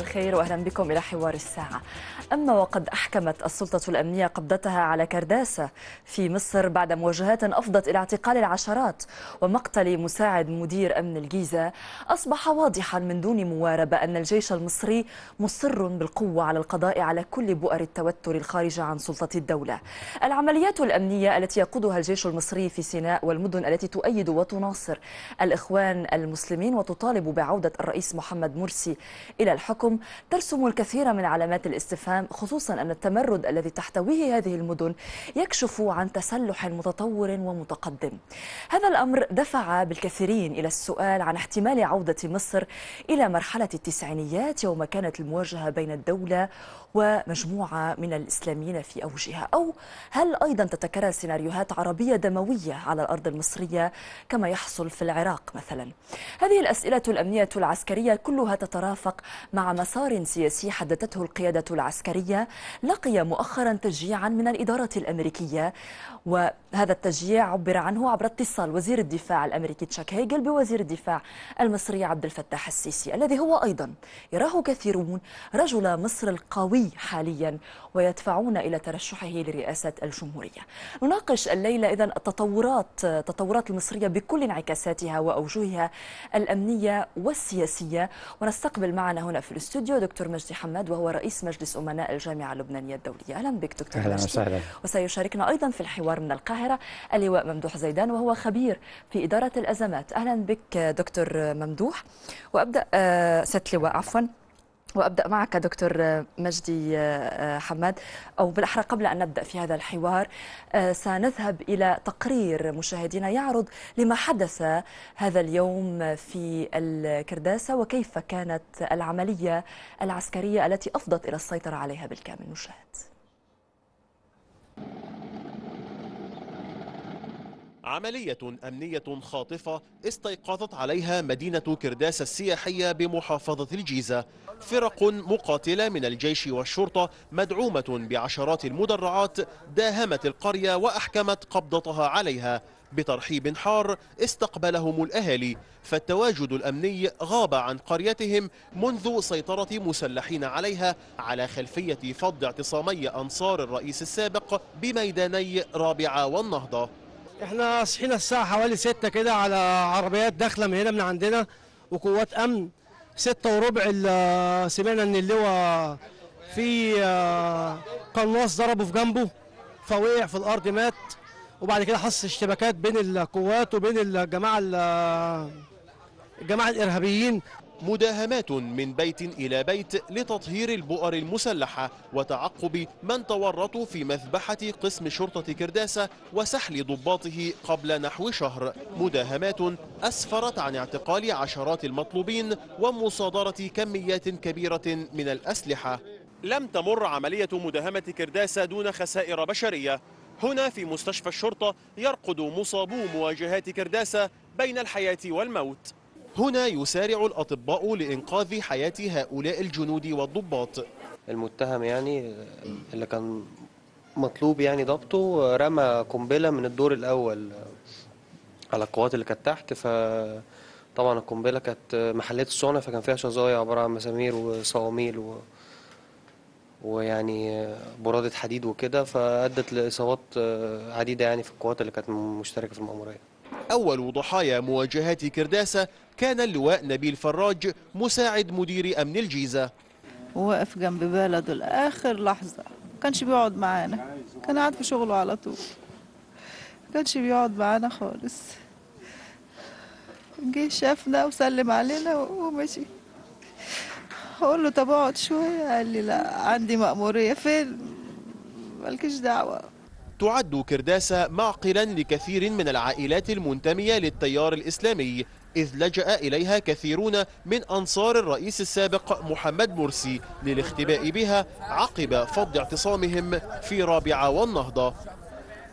مساء الخير واهلا بكم الى حوار الساعه أما وقد أحكمت السلطة الأمنية قبضتها على كرداسة في مصر بعد مواجهات أفضت إلى اعتقال العشرات ومقتل مساعد مدير أمن الجيزة أصبح واضحا من دون مواربة أن الجيش المصري مصر بالقوة على القضاء على كل بؤر التوتر الخارجة عن سلطة الدولة العمليات الأمنية التي يقودها الجيش المصري في سيناء والمدن التي تؤيد وتناصر الإخوان المسلمين وتطالب بعودة الرئيس محمد مرسي إلى الحكم ترسم الكثير من علامات الاستفهام العام خصوصا أن التمرد الذي تحتويه هذه المدن يكشف عن تسلح متطور ومتقدم هذا الأمر دفع بالكثيرين إلى السؤال عن احتمال عودة مصر إلى مرحلة التسعينيات يوم كانت المواجهة بين الدولة ومجموعة من الإسلاميين في أوجها أو هل أيضا تتكرر سيناريوهات عربية دموية على الأرض المصرية كما يحصل في العراق مثلا هذه الأسئلة الأمنية العسكرية كلها تترافق مع مسار سياسي حددته القيادة العسكرية لقي مؤخرا تشجيعا من الإدارة الأمريكية وهذا التشجيع عبر عنه عبر اتصال وزير الدفاع الأمريكي تشاك هيجل بوزير الدفاع المصري عبد الفتاح السيسي الذي هو أيضا يراه كثيرون رجل مصر القوي قوي حاليا ويدفعون إلى ترشحه لرئاسة الجمهورية نناقش الليلة إذا التطورات التطورات المصرية بكل انعكاساتها وأوجهها الأمنية والسياسية ونستقبل معنا هنا في الاستوديو دكتور مجدي حماد وهو رئيس مجلس أمناء الجامعة اللبنانية الدولية أهلا بك دكتور أهلا مجدي وسهلا وسيشاركنا أيضا في الحوار من القاهرة اللواء ممدوح زيدان وهو خبير في إدارة الأزمات أهلا بك دكتور ممدوح وأبدأ آه، ست لواء عفوا وابدا معك دكتور مجدي آه، حماد او بالاحرى قبل ان نبدا في هذا الحوار آه، سنذهب الى تقرير مشاهدينا يعرض لما حدث هذا اليوم في الكرداسه وكيف كانت العمليه العسكريه التي افضت الى السيطره عليها بالكامل نشاهد عملية أمنية خاطفة استيقظت عليها مدينة كرداس السياحية بمحافظة الجيزة فرق مقاتلة من الجيش والشرطة مدعومة بعشرات المدرعات داهمت القرية وأحكمت قبضتها عليها بترحيب حار استقبلهم الأهالي فالتواجد الأمني غاب عن قريتهم منذ سيطرة مسلحين عليها على خلفية فض اعتصامي أنصار الرئيس السابق بميداني رابعة والنهضة احنا صحينا الساعة حوالي ستة كده على عربيات داخلة من هنا من عندنا وقوات أمن ستة وربع سمعنا إن اللواء في قناص آه، ضربه في جنبه فوقع في الأرض مات وبعد كده حصل اشتباكات بين القوات وبين الجماعة الجماعة الإرهابيين مداهمات من بيت إلى بيت لتطهير البؤر المسلحة وتعقب من تورطوا في مذبحة قسم شرطة كرداسة وسحل ضباطه قبل نحو شهر مداهمات أسفرت عن اعتقال عشرات المطلوبين ومصادرة كميات كبيرة من الأسلحة لم تمر عملية مداهمة كرداسة دون خسائر بشرية هنا في مستشفى الشرطة يرقد مصابو مواجهات كرداسة بين الحياة والموت هنا يسارع الأطباء لإنقاذ حياة هؤلاء الجنود والضباط المتهم يعني اللي كان مطلوب يعني ضبطه رمى قنبلة من الدور الأول على القوات اللي كانت تحت فطبعا القنبلة كانت محلات الصنع فكان فيها شظايا عبارة عن مسامير وصواميل و... ويعني برادة حديد وكده فأدت لإصابات عديدة يعني في القوات اللي كانت مشتركة في المأمورية أول ضحايا مواجهات كرداسة كان اللواء نبيل فراج مساعد مدير أمن الجيزة ووقف جنب بلده لآخر لحظة ما كانش بيقعد معانا كان قاعد في شغله على طول ما كانش بيقعد معانا خالص جه شافنا وسلم علينا ومشي اقول له طب اقعد شويه قال لي لا عندي مأموريه فين مالكش دعوه تعد كرداسه معقلا لكثير من العائلات المنتميه للتيار الاسلامي إذ لجأ إليها كثيرون من أنصار الرئيس السابق محمد مرسي للاختباء بها عقب فض اعتصامهم في رابعة والنهضة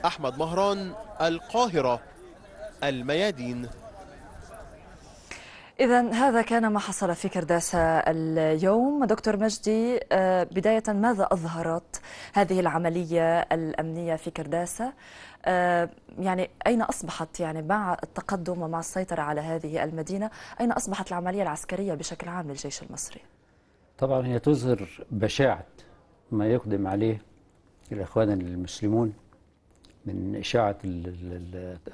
أحمد مهران القاهرة الميادين إذا هذا كان ما حصل في كرداسة اليوم دكتور مجدي آه، بداية ماذا أظهرت هذه العملية الأمنية في كرداسة آه، يعني أين أصبحت يعني مع التقدم ومع السيطرة على هذه المدينة أين أصبحت العملية العسكرية بشكل عام للجيش المصري؟ طبعا هي تظهر بشاعة ما يقدم عليه الإخوان المسلمون من إشاعة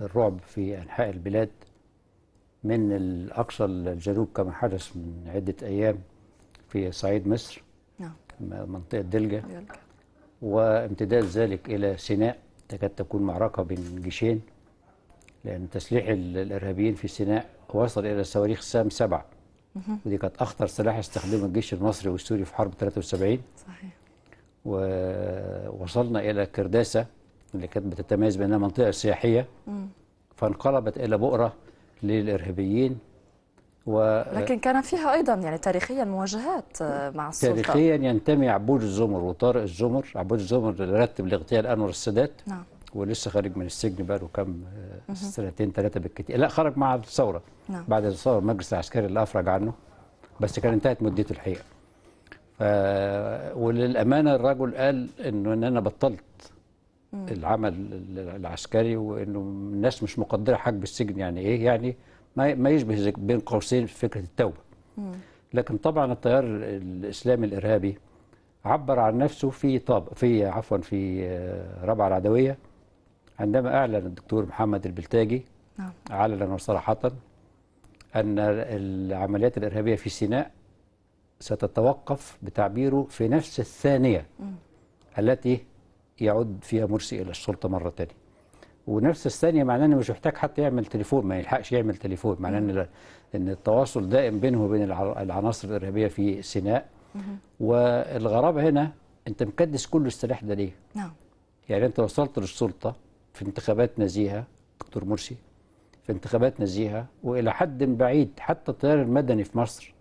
الرعب في أنحاء البلاد من الأقصى الجنوب كما حدث من عدة أيام في صعيد مصر نعم منطقة دلجة وامتداد ذلك إلى سيناء تكاد تكون معركة بين جيشين لأن تسليح الإرهابيين في سيناء وصل إلى صواريخ سام 7 ودي كانت أخطر سلاح استخدمه الجيش المصري والسوري في حرب 73 صحيح ووصلنا إلى كرداسة اللي كانت بتتميز بأنها منطقة سياحية فانقلبت إلى بؤرة للإرهابيين و لكن كان فيها ايضا يعني تاريخيا مواجهات آه، مع السلطه تاريخيا ينتمي عبود الزمر وطارق الزمر عبود الزمر رتب لاغتيال انور السادات نعم ولسه خارج من السجن بقى له كام آه، سنتين ثلاثه بالكتير لا خرج مع الثوره نعم. بعد الثوره المجلس العسكري اللي افرج عنه بس كان انتهت مدته الحقيقه ف... وللامانه الرجل قال انه ان انا بطلت العمل العسكري وانه الناس مش مقدره حجب السجن يعني ايه يعني ما يشبه بين قوسين فكره التوبه لكن طبعا التيار الاسلامي الارهابي عبر عن نفسه في طاب في عفوا في آه، ربع العدويه عندما اعلن الدكتور محمد البلتاجي علنا نعم. صراحه ان العمليات الارهابيه في سيناء ستتوقف بتعبيره في نفس الثانيه التي يعود فيها مرسي الى السلطه مره ثانيه ونفس الثانيه معناه انه مش محتاج حتى يعمل تليفون ما يلحقش يعمل تليفون معناه ان ان التواصل دائم بينه وبين العناصر الارهابيه في سيناء والغرابه هنا انت مكدس كل السلاح ده ليه؟ نعم يعني انت وصلت للسلطه في انتخابات نزيهه دكتور مرسي في انتخابات نزيهه والى حد بعيد حتى التيار المدني في مصر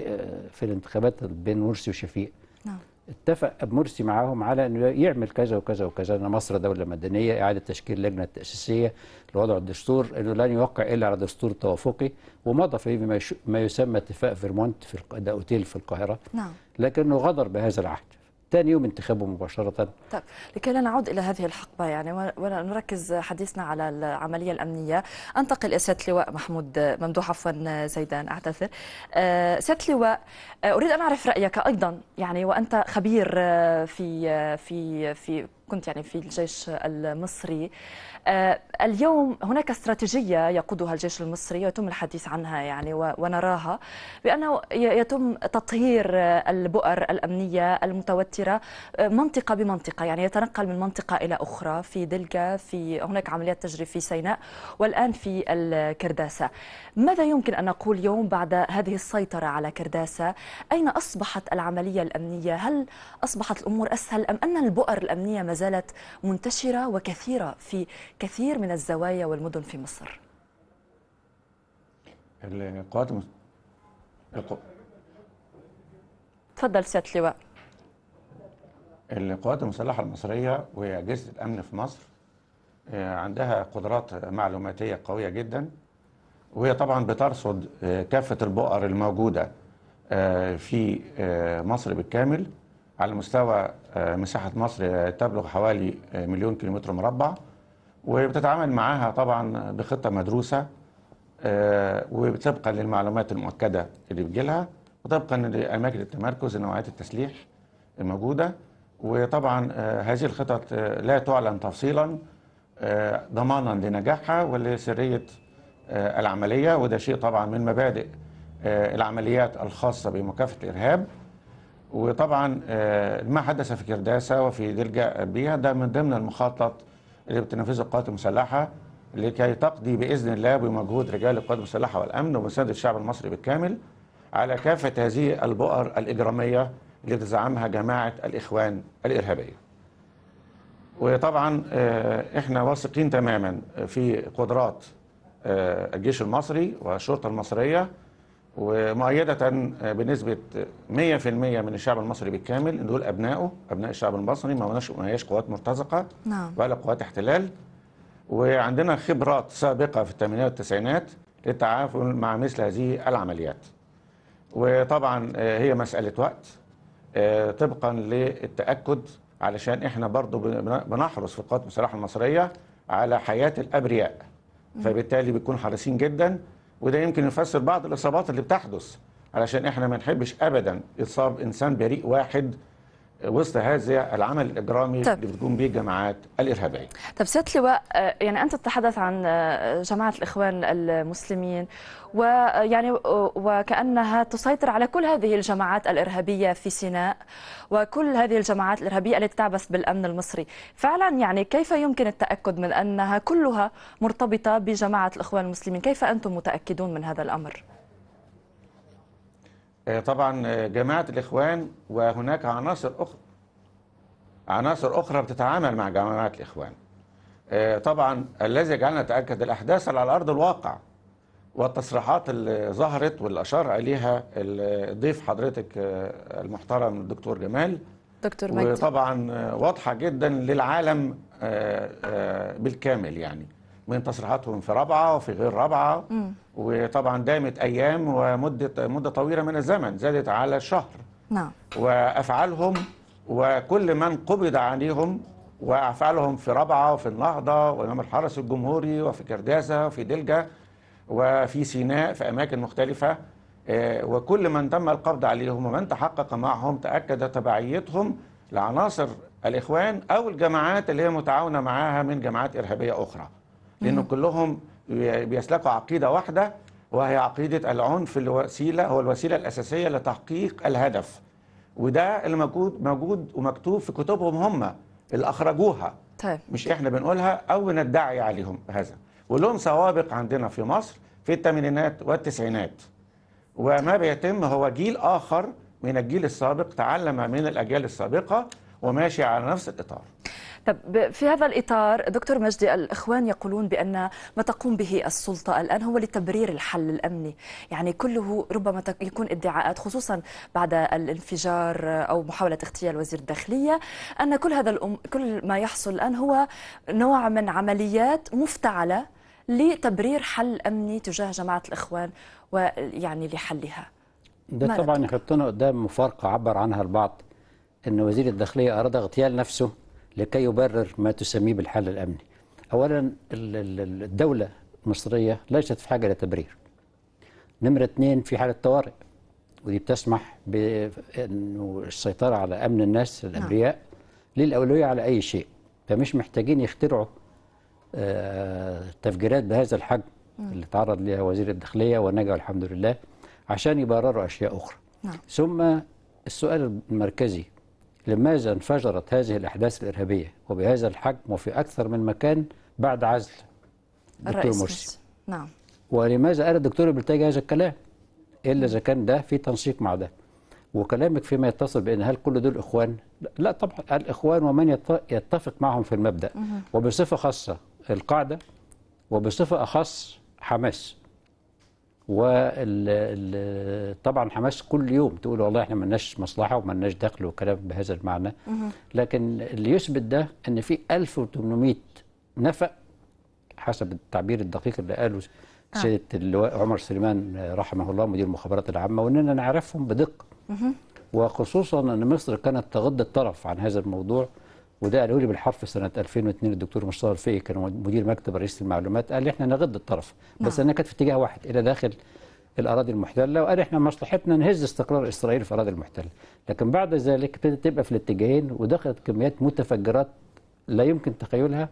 آه، في الانتخابات بين مرسي وشفيق نعم اتفق مرسي معاهم على انه يعمل كذا وكذا وكذا ان مصر دوله مدنيه اعاده تشكيل لجنه تاسيسيه لوضع الدستور انه لن يوقع الا على دستور توافقي ومضى فيه ما يسمى اتفاق فيرمونت في ده اوتيل في القاهره نعم. لكنه غدر بهذا العهد ثاني يوم انتخابه مباشرة طيب لكي لا نعود إلى هذه الحقبة يعني ونركز حديثنا على العملية الأمنية أنتقل إلى سيادة اللواء محمود ممدوح عفوا زيدان أعتذر سيادة اللواء آه، أريد أن أعرف رأيك أيضا يعني وأنت خبير آه، آه، في في في كنت يعني في الجيش المصري آه، اليوم هناك استراتيجية يقودها الجيش المصري يتم الحديث عنها يعني ونراها بأنه يتم تطهير البؤر الأمنية المتوترة آه، منطقة بمنطقة يعني يتنقل من منطقة إلى أخرى في دلقة في هناك عمليات تجري في سيناء والآن في الكرداسة ماذا يمكن أن نقول اليوم بعد هذه السيطرة على كرداسة أين أصبحت العملية الأمنية هل أصبحت الأمور أسهل أم أن البؤر الأمنية ما زالت منتشرة وكثيرة في كثير من الزوايا والمدن في مصر القوات المس... القو... تفضل سيادة اللواء القوات المسلحة المصرية وأجهزة الأمن في مصر آه، عندها قدرات معلوماتية قوية جدا وهي طبعا بترصد آه، كافة البؤر الموجودة آه، في مصر بالكامل على مستوى آه، مساحة مصر آه، تبلغ حوالي آه، مليون كيلومتر مربع وبتتعامل معاها طبعا بخطة مدروسة وطبقا للمعلومات المؤكدة اللي بتجيلها وطبقا لأماكن التمركز نوعيات التسليح الموجودة وطبعا هذه الخطط لا تعلن تفصيلا ضمانا لنجاحها ولسرية العملية وده شيء طبعا من مبادئ العمليات الخاصة بمكافحة الإرهاب وطبعا آه، ما حدث في كرداسة وفي دلجا بيها ده من ضمن المخطط اللي بتنفذه القوات المسلحة لكي تقضي بإذن الله بمجهود رجال القوات المسلحة والأمن ومساندة الشعب المصري بالكامل على كافة هذه البؤر الإجرامية اللي تزعمها جماعة الإخوان الإرهابية وطبعا آه، احنا واثقين تماما في قدرات آه، الجيش المصري والشرطة المصرية ومؤيدة آه، بنسبة 100% من الشعب المصري بالكامل ان دول ابنائه ابناء الشعب المصري ما هياش قوات مرتزقه نعم. ولا قوات احتلال وعندنا خبرات سابقه في الثمانينات والتسعينات للتعامل مع مثل هذه العمليات. وطبعا آه، هي مساله وقت آه، طبقا للتاكد علشان احنا برضو بنحرص في القوات المسلحه المصريه على حياه الابرياء فبالتالي بنكون حريصين جدا وده يمكن يفسر بعض الاصابات اللي بتحدث علشان احنا ما نحبش ابدا يصاب انسان بريء واحد وسط هذا العمل الاجرامي طب. اللي بتقوم به الجماعات الارهابيه. طب سياده اللواء آه، يعني انت تتحدث عن آه، جماعه الاخوان المسلمين ويعني آه، وكانها تسيطر على كل هذه الجماعات الارهابيه في سيناء وكل هذه الجماعات الارهابيه التي تعبث بالامن المصري، فعلا يعني كيف يمكن التاكد من انها كلها مرتبطه بجماعه الاخوان المسلمين؟ كيف انتم متاكدون من هذا الامر؟ آه، طبعا آه، جماعة الإخوان وهناك عناصر أخرى عناصر أخرى بتتعامل مع جماعة الإخوان آه، طبعا الذي جعلنا نتأكد الأحداث على أرض الواقع والتصريحات اللي ظهرت واللي أشار إليها الضيف حضرتك المحترم الدكتور جمال دكتور مجدي وطبعا واضحة جدا للعالم بالكامل يعني من تصريحاتهم في رابعه وفي غير رابعه وطبعا دامت ايام ومده مده طويله من الزمن زادت على شهر نعم وافعالهم وكل من قبض عليهم وافعالهم في رابعه وفي النهضه وامام الحرس الجمهوري وفي كرداسه وفي دلجه وفي سيناء في اماكن مختلفه آه، وكل من تم القبض عليهم ومن تحقق معهم تاكد تبعيتهم لعناصر الإخوان أو الجماعات اللي هي متعاونة معاها من جماعات إرهابية أخرى لأن كلهم بيسلكوا عقيدة واحدة وهي عقيدة العنف الوسيلة هو الوسيلة الأساسية لتحقيق الهدف وده اللي موجود موجود ومكتوب في كتبهم هم اللي أخرجوها طيب. مش إحنا بنقولها أو ندعي عليهم هذا ولهم سوابق عندنا في مصر في الثمانينات والتسعينات وما طيب. بيتم هو جيل آخر من الجيل السابق تعلم من الأجيال السابقة وماشي على نفس الإطار طب في هذا الإطار دكتور مجدي الإخوان يقولون بأن ما تقوم به السلطة الآن هو لتبرير الحل الأمني يعني كله ربما يكون ادعاءات خصوصا بعد الانفجار أو محاولة اغتيال وزير الداخلية أن كل هذا الأم كل ما يحصل الآن هو نوع من عمليات مفتعلة لتبرير حل أمني تجاه جماعة الإخوان ويعني لحلها ده طبعا يحطنا قدام مفارقة عبر عنها البعض أن وزير الداخلية أراد اغتيال نفسه لكي يبرر ما تسميه بالحل الأمني أولا الدولة المصرية ليست في حاجة لتبرير نمرة اثنين في حالة طوارئ ودي بتسمح بأنه السيطرة على أمن الناس الأبرياء نعم. للأولوية على أي شيء فمش محتاجين يخترعوا آه، تفجيرات بهذا الحجم اللي تعرض لها وزير الداخلية ونجا الحمد لله عشان يبرروا أشياء أخرى نعم. ثم السؤال المركزي لماذا انفجرت هذه الأحداث الإرهابية وبهذا الحجم وفي أكثر من مكان بعد عزل الدكتور مرسي نعم ولماذا قال الدكتور البلتاجي هذا الكلام إلا إذا كان ده في تنسيق مع ده وكلامك فيما يتصل بأن هل كل دول إخوان لا طبعا الإخوان ومن يتفق معهم في المبدأ وبصفة خاصة القاعدة وبصفة أخص حماس وطبعا حماس كل يوم تقول والله احنا لناش مصلحه لناش دخل وكلام بهذا المعنى لكن اللي يثبت ده ان في 1800 نفق حسب التعبير الدقيق اللي قاله آه. سيد اللواء عمر سليمان رحمه الله مدير المخابرات العامه واننا نعرفهم بدقه وخصوصا ان مصر كانت تغض الطرف عن هذا الموضوع وده قالوا لي بالحرف سنه 2002 الدكتور مشتاق الفقي كان مدير مكتب رئيس المعلومات قال لي احنا نغض الطرف بس نعم. انا كانت في اتجاه واحد الى داخل الاراضي المحتله وقال احنا مصلحتنا نهز استقرار اسرائيل في الاراضي المحتله لكن بعد ذلك ابتدت تبقى في الاتجاهين ودخلت كميات متفجرات لا يمكن تخيلها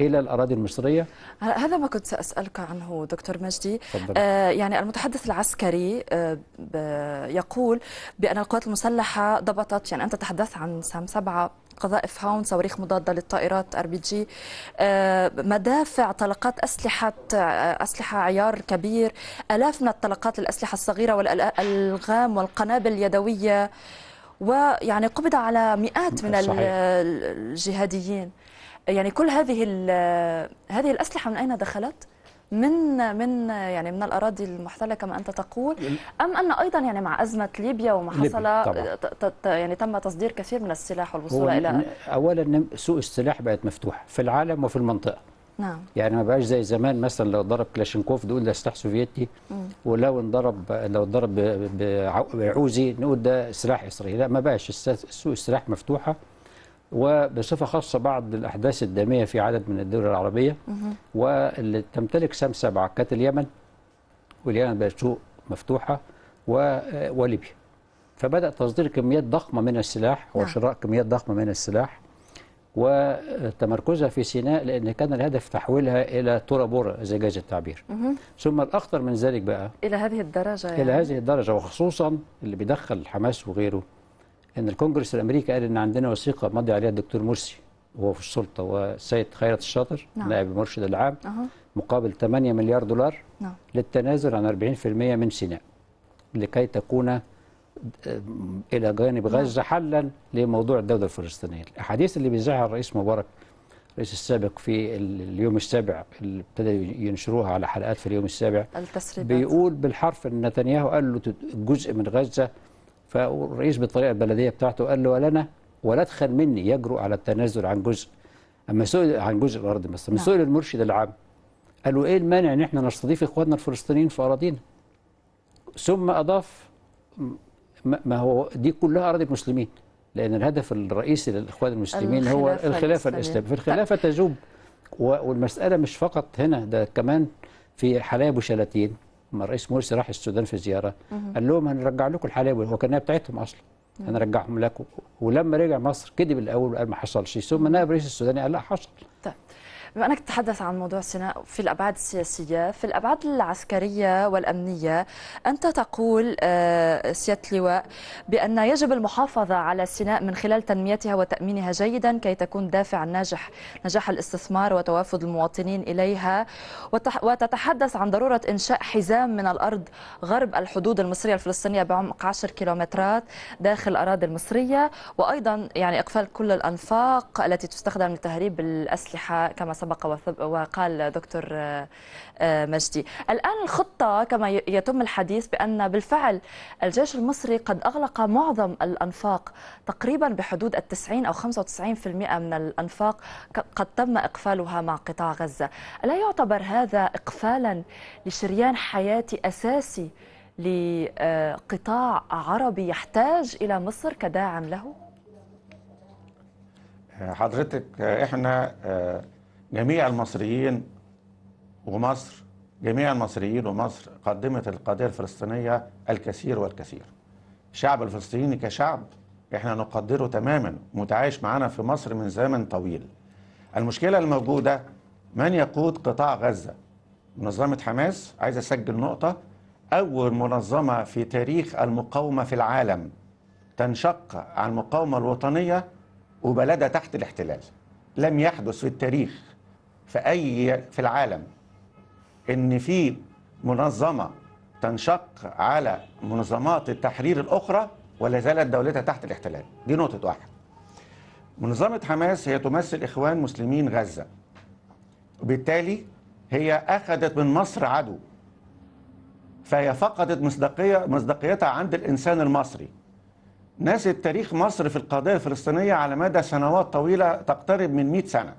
الى الاراضي المصريه هذا ما كنت ساسالك عنه دكتور مجدي آه يعني المتحدث العسكري آه يقول بان القوات المسلحه ضبطت يعني انت تحدثت عن سام سبعه قذائف هاون صواريخ مضادة للطائرات ار بي جي آه، مدافع طلقات أسلحة آه، أسلحة عيار كبير آلاف من الطلقات للأسلحة الصغيرة والألغام والقنابل اليدوية ويعني قبض على مئات من صحيح. الجهاديين يعني كل هذه هذه الأسلحة من أين دخلت؟ من من يعني من الاراضي المحتله كما انت تقول ام ان ايضا يعني مع ازمه ليبيا وما حصل يعني تم تصدير كثير من السلاح والوصول الى اولا سوق السلاح بقت مفتوح في العالم وفي المنطقه نعم يعني ما بقاش زي زمان مثلا لو ضرب كلاشينكوف نقول ده سلاح سوفيتي ولو انضرب لو ضرب بعوزي نقول ده سلاح اسرائيلي لا ما بقاش سوق السلاح مفتوحه وبصفة خاصة بعض الأحداث الدامية في عدد من الدول العربية واللي تمتلك سم سبعة كانت اليمن واليمن بقت سوق مفتوحة وليبيا فبدأ تصدير كميات ضخمة من السلاح وشراء نعم. كميات ضخمة من السلاح وتمركزها في سيناء لأن كان الهدف تحويلها إلى تورابورا إذا جاز التعبير ثم الأخطر من ذلك بقى إلى هذه الدرجة يعني. إلى هذه الدرجة وخصوصا اللي بيدخل حماس وغيره ان الكونجرس الامريكي قال ان عندنا وثيقه مضي عليها الدكتور مرسي وهو في السلطه والسيد خيرت الشاطر نعم. نائب المرشد العام أه. مقابل 8 مليار دولار نعم. للتنازل عن 40% من سيناء لكي تكون الى جانب نعم. غزه حلا لموضوع الدوله الفلسطينيه الاحاديث اللي بيذاعها الرئيس مبارك الرئيس السابق في اليوم السابع اللي ابتدى ينشروها على حلقات في اليوم السابع التسريبات بيقول بالحرف ان نتنياهو قال له جزء من غزه فالرئيس بالطريقه البلديه بتاعته قال له ولنا ولا ادخل مني يجرؤ على التنازل عن جزء اما سئل عن جزء الارض بس من نعم. سئل المرشد العام قال له ايه المانع ان احنا نستضيف اخواننا الفلسطينيين في اراضينا ثم اضاف ما هو دي كلها اراضي المسلمين لان الهدف الرئيسي للاخوان المسلمين هو الخلافه الاسلاميه فالخلافه طيب. تجوب والمساله مش فقط هنا ده كمان في حلايب وشلاتين لما الرئيس مرسي راح السودان في زياره قال لهم هنرجع لكم الحلاوه هو بتاعتهم اصلا هنرجعهم لكم ولما رجع مصر كذب الاول وقال ما حصلش ثم نائب رئيس السوداني قال لا حصل بما أنك تتحدث عن موضوع سيناء في الأبعاد السياسية في الأبعاد العسكرية والأمنية أنت تقول آه، سيادة اللواء بأن يجب المحافظة على سيناء من خلال تنميتها وتأمينها جيدا كي تكون دافع ناجح نجاح الاستثمار وتوافد المواطنين إليها وتتحدث عن ضرورة إنشاء حزام من الأرض غرب الحدود المصرية الفلسطينية بعمق 10 كيلومترات داخل الأراضي المصرية وأيضا يعني إقفال كل الأنفاق التي تستخدم لتهريب الأسلحة كما سبق وقال دكتور آه، آه، مجدي الآن الخطة كما يتم الحديث بأن بالفعل الجيش المصري قد أغلق معظم الأنفاق تقريبا بحدود التسعين أو 95% من الأنفاق قد تم إقفالها مع قطاع غزة ألا يعتبر هذا إقفالا لشريان حياتي أساسي لقطاع آه، عربي يحتاج إلى مصر كداعم له؟ حضرتك احنا جميع المصريين ومصر جميع المصريين ومصر قدمت القضية الفلسطينية الكثير والكثير الشعب الفلسطيني كشعب احنا نقدره تماما متعايش معنا في مصر من زمن طويل المشكلة الموجودة من يقود قطاع غزة منظمة حماس عايز أسجل نقطة أول منظمة في تاريخ المقاومة في العالم تنشق عن المقاومة الوطنية وبلدها تحت الاحتلال لم يحدث في التاريخ في أي في العالم إن في منظمة تنشق على منظمات التحرير الأخرى ولا زالت دولتها تحت الاحتلال دي نقطة واحد منظمة حماس هي تمثل إخوان مسلمين غزة وبالتالي هي أخذت من مصر عدو فهي فقدت مصداقية مصداقيتها عند الإنسان المصري ناس التاريخ مصر في القضية الفلسطينية على مدى سنوات طويلة تقترب من 100 سنة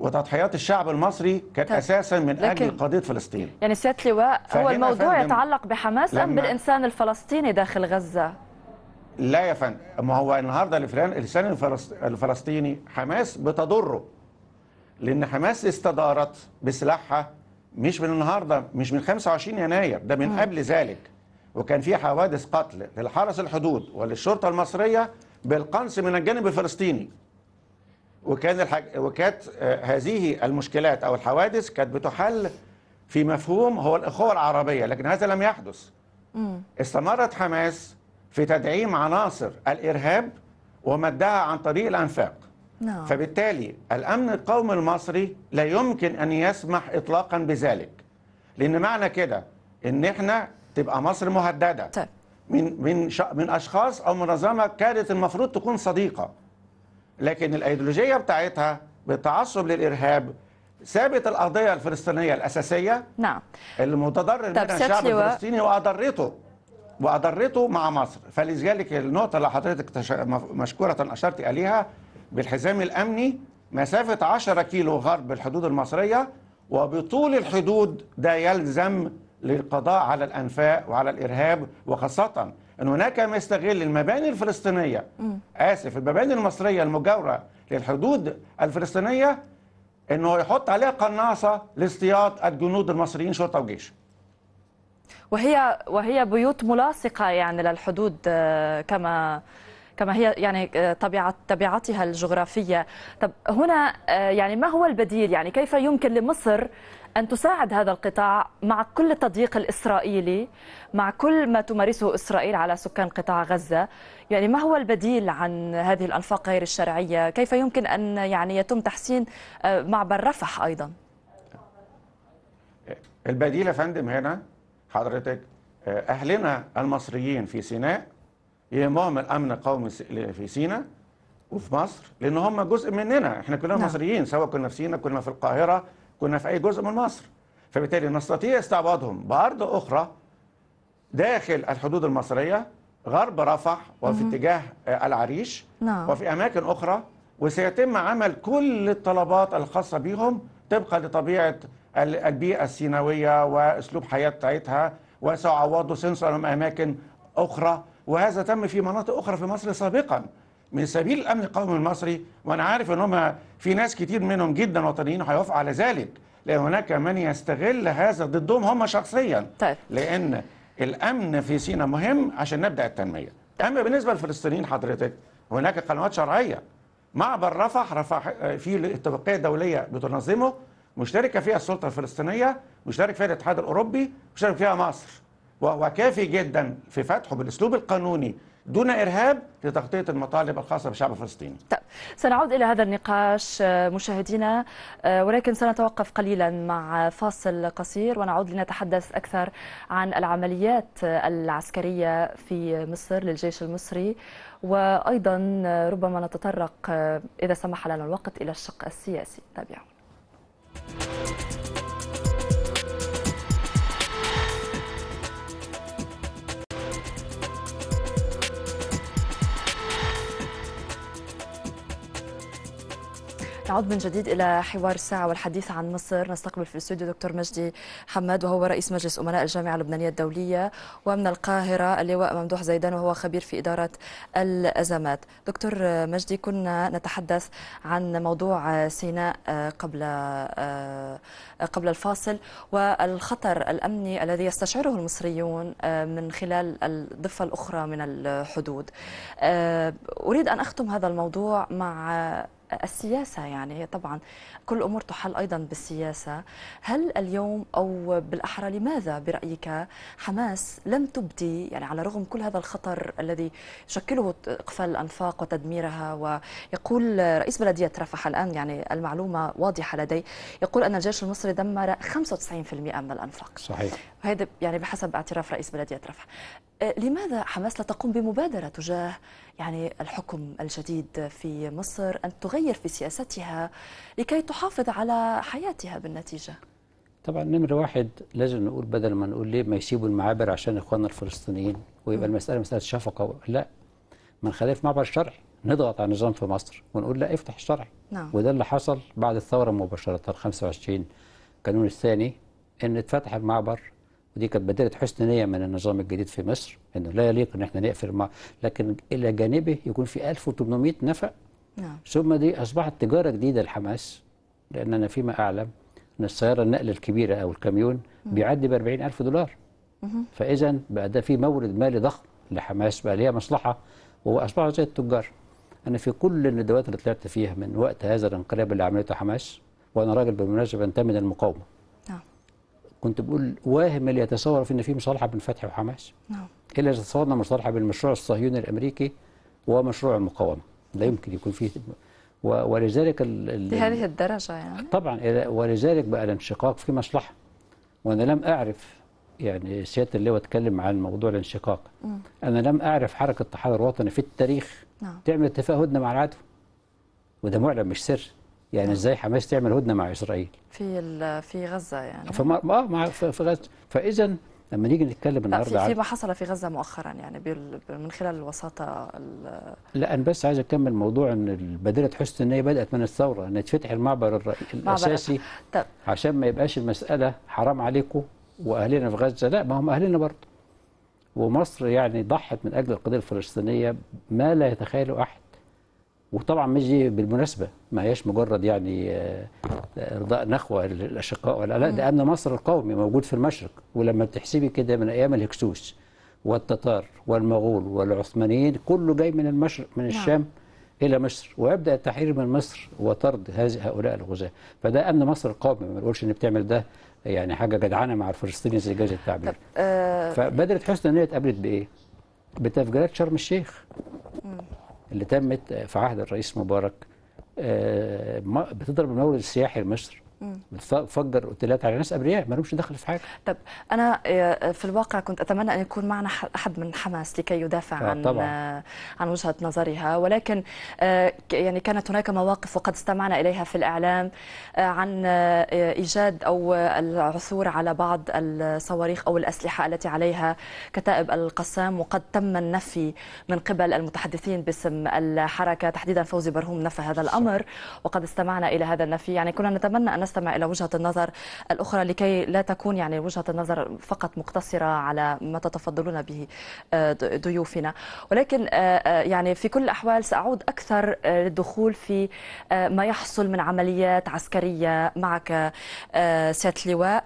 وتضحيات الشعب المصري كانت طيب. اساسا من اجل قضيه فلسطين يعني سياده لواء هو الموضوع يتعلق بحماس ام بالانسان الفلسطيني داخل غزه لا يا فندم ما هو النهارده الانسان الفلسطيني حماس بتضره لان حماس استدارت بسلاحها مش من النهارده مش من 25 يناير ده من م. قبل ذلك وكان في حوادث قتل للحرس الحدود وللشرطه المصريه بالقنص من الجانب الفلسطيني وكان الحاج... وكانت آه، هذه المشكلات او الحوادث كانت بتحل في مفهوم هو الاخوه العربيه لكن هذا لم يحدث استمرت حماس في تدعيم عناصر الارهاب ومدها عن طريق الانفاق نعم. فبالتالي الامن القومي المصري لا يمكن ان يسمح اطلاقا بذلك لان معنى كده ان احنا تبقى مصر مهدده طيب. من من من اشخاص او منظمه كانت المفروض تكون صديقه لكن الايديولوجيه بتاعتها بالتعصب للارهاب سابت القضيه الفلسطينيه الاساسيه نعم المتضرر منها الشعب و... الفلسطيني واضرته واضرته مع مصر فلذلك النقطه اللي حضرتك مشكوره اشرت اليها بالحزام الامني مسافه 10 كيلو غرب الحدود المصريه وبطول الحدود ده يلزم للقضاء على الانفاق وعلى الارهاب وخاصه أن هناك من يستغل المباني الفلسطينية آسف المباني المصرية المجاورة للحدود الفلسطينية أنه يحط عليها قناصة لاصطياد الجنود المصريين شرطة وجيش وهي وهي بيوت ملاصقة يعني للحدود آه، كما كما هي يعني آه، طبيعة طبيعتها الجغرافية طب هنا آه، يعني ما هو البديل يعني كيف يمكن لمصر أن تساعد هذا القطاع مع كل التضييق الإسرائيلي مع كل ما تمارسه إسرائيل على سكان قطاع غزة يعني ما هو البديل عن هذه الأنفاق غير الشرعية كيف يمكن أن يعني يتم تحسين آه، معبر رفح أيضا البديل يا فندم هنا حضرتك آه، أهلنا المصريين في سيناء يهمهم الأمن القومي في سيناء وفي مصر لأن هم جزء مننا احنا كلنا نعم. مصريين سواء كنا في سيناء كنا في القاهرة كنا في أي جزء من مصر فبالتالي نستطيع استعباضهم بأرض أخرى داخل الحدود المصرية غرب رفح وفي اتجاه آه، العريش نعم. وفي أماكن أخرى وسيتم عمل كل الطلبات الخاصة بهم طبقا لطبيعة البيئة السينوية وأسلوب حياة بتاعتها وسيعوضوا سنسرهم أماكن أخرى وهذا تم في مناطق أخرى في مصر سابقا من سبيل الامن القومي المصري وانا عارف ان هم في ناس كتير منهم جدا وطنيين هيقفوا على ذلك لان هناك من يستغل هذا ضدهم هم شخصيا طيب. لان الامن في سينا مهم عشان نبدا التنميه طيب. اما بالنسبه للفلسطينيين حضرتك هناك قنوات شرعيه معبر رفح رفح في اتفاقيه دوليه بتنظمه مشتركه فيها السلطه الفلسطينيه مشترك فيها الاتحاد الاوروبي مشترك فيها مصر وكافي جدا في فتحه بالاسلوب القانوني دون ارهاب لتغطيه المطالب الخاصه بالشعب الفلسطيني. طيب سنعود الى هذا النقاش آه، مشاهدينا آه، ولكن سنتوقف قليلا مع فاصل قصير ونعود لنتحدث اكثر عن العمليات آه، العسكريه في مصر للجيش المصري وايضا ربما نتطرق اذا سمح لنا الوقت الى الشق السياسي تابعونا. نعود من جديد إلى حوار الساعة والحديث عن مصر نستقبل في الاستوديو دكتور مجدي حماد وهو رئيس مجلس أمناء الجامعة اللبنانية الدولية ومن القاهرة اللواء ممدوح زيدان وهو خبير في إدارة الأزمات دكتور مجدي كنا نتحدث عن موضوع سيناء قبل قبل الفاصل والخطر الأمني الذي يستشعره المصريون من خلال الضفة الأخرى من الحدود أريد أن أختم هذا الموضوع مع السياسة يعني طبعا كل أمور تحل أيضا بالسياسة هل اليوم أو بالأحرى لماذا برأيك حماس لم تبدي يعني على رغم كل هذا الخطر الذي شكله إقفال الأنفاق وتدميرها ويقول رئيس بلدية رفح الآن يعني المعلومة واضحة لدي يقول أن الجيش المصري دمر 95% من الأنفاق صحيح وهذا يعني بحسب اعتراف رئيس بلدية رفح آه، لماذا حماس لا تقوم بمبادرة تجاه يعني الحكم الجديد في مصر أن تغير في سياستها لكي تحافظ على حياتها بالنتيجة؟ طبعا نمرة واحد لازم نقول بدل ما نقول ليه ما يسيبوا المعابر عشان إخواننا الفلسطينيين ويبقى المسألة مسألة شفقة لا ما نخليها في معبر شرعي نضغط على النظام في مصر ونقول لا افتح الشرعي نعم. وده اللي حصل بعد الثورة مباشرة 25 كانون الثاني ان اتفتح المعبر ودي كانت بدلة حسن نيه من النظام الجديد في مصر انه لا يليق ان احنا نقفل مع لكن الى جانبه يكون في 1800 نفق نعم. ثم دي اصبحت تجاره جديده لحماس لان انا فيما اعلم ان السياره النقل الكبيره او الكاميون بيعدي ب 40000 دولار فاذا بقى ده في مورد مالي ضخم لحماس بقى ليها مصلحه واصبحوا زي التجار انا في كل الندوات اللي طلعت فيها من وقت هذا الانقلاب اللي عملته حماس وانا راجل بالمناسبه انتمي للمقاومه كنت بقول واهم اللي يتصور في ان في مصالحه بين فتحي وحماس نعم الا اذا تصورنا مصالحه بين المشروع الصهيوني الامريكي ومشروع المقاومه لا يمكن يكون فيه ولذلك لهذه الدرجه يعني طبعا ولذلك بقى الانشقاق في مصلحه وانا لم اعرف يعني سياده اللواء اتكلم عن موضوع الانشقاق م. انا لم اعرف حركه التحرر الوطني في التاريخ نعم. تعمل اتفاق هدنه مع العدو وده معلن مش سر يعني نعم. ازاي حماس تعمل هدنه مع اسرائيل في في غزه يعني فما اه مع في غزه فاذا لما نيجي نتكلم النهارده في ما حصل في غزه مؤخرا يعني من خلال الوساطه لا انا بس عايز اكمل موضوع ان بدله حسن ان هي بدات من الثوره ان تفتح المعبر الاساسي طب. عشان ما يبقاش المساله حرام عليكم واهلنا في غزه لا ما هم اهلنا برضه ومصر يعني ضحت من اجل القضيه الفلسطينيه ما لا يتخيله احد وطبعا مش دي بالمناسبه ما هياش مجرد يعني ارضاء آه، آه، نخوه للاشقاء ولا لا ده امن مصر القومي موجود في المشرق ولما بتحسبي كده من ايام الهكسوس والتتار والمغول والعثمانيين كله جاي من المشرق من نعم. الشام الى مصر ويبدا التحرير من مصر وطرد هذه هؤلاء الغزاة فده امن مصر القومي ما بنقولش ان بتعمل ده يعني حاجه جدعانه مع الفلسطينيين زي جاز التعبير آه، فبدرت حسن ان هي اتقابلت بايه؟ بتفجيرات شرم الشيخ اللي تمت في عهد الرئيس مبارك آه، بتضرب المورد السياحي لمصر بتفجر اوتيلات على ناس ابرياء ما لهمش دخل في حاجه طب انا آه، في الواقع كنت اتمنى ان يكون معنا احد من حماس لكي يدافع آه، عن طبعا. آه، عن وجهه نظرها ولكن يعني كانت هناك مواقف وقد استمعنا اليها في الاعلام عن ايجاد او العثور على بعض الصواريخ او الاسلحه التي عليها كتائب القسام وقد تم النفي من قبل المتحدثين باسم الحركه تحديدا فوزي برهوم نفى هذا الامر صح. وقد استمعنا الى هذا النفي يعني كنا نتمنى ان نستمع الى وجهه النظر الاخرى لكي لا تكون يعني وجهه النظر فقط مقتصره على ما تتفضلون به آه، ضيوفنا ولكن آه، آه، يعني في كل الاحوال ساعود اكثر للدخول في ما يحصل من عمليات عسكريه معك سياده اللواء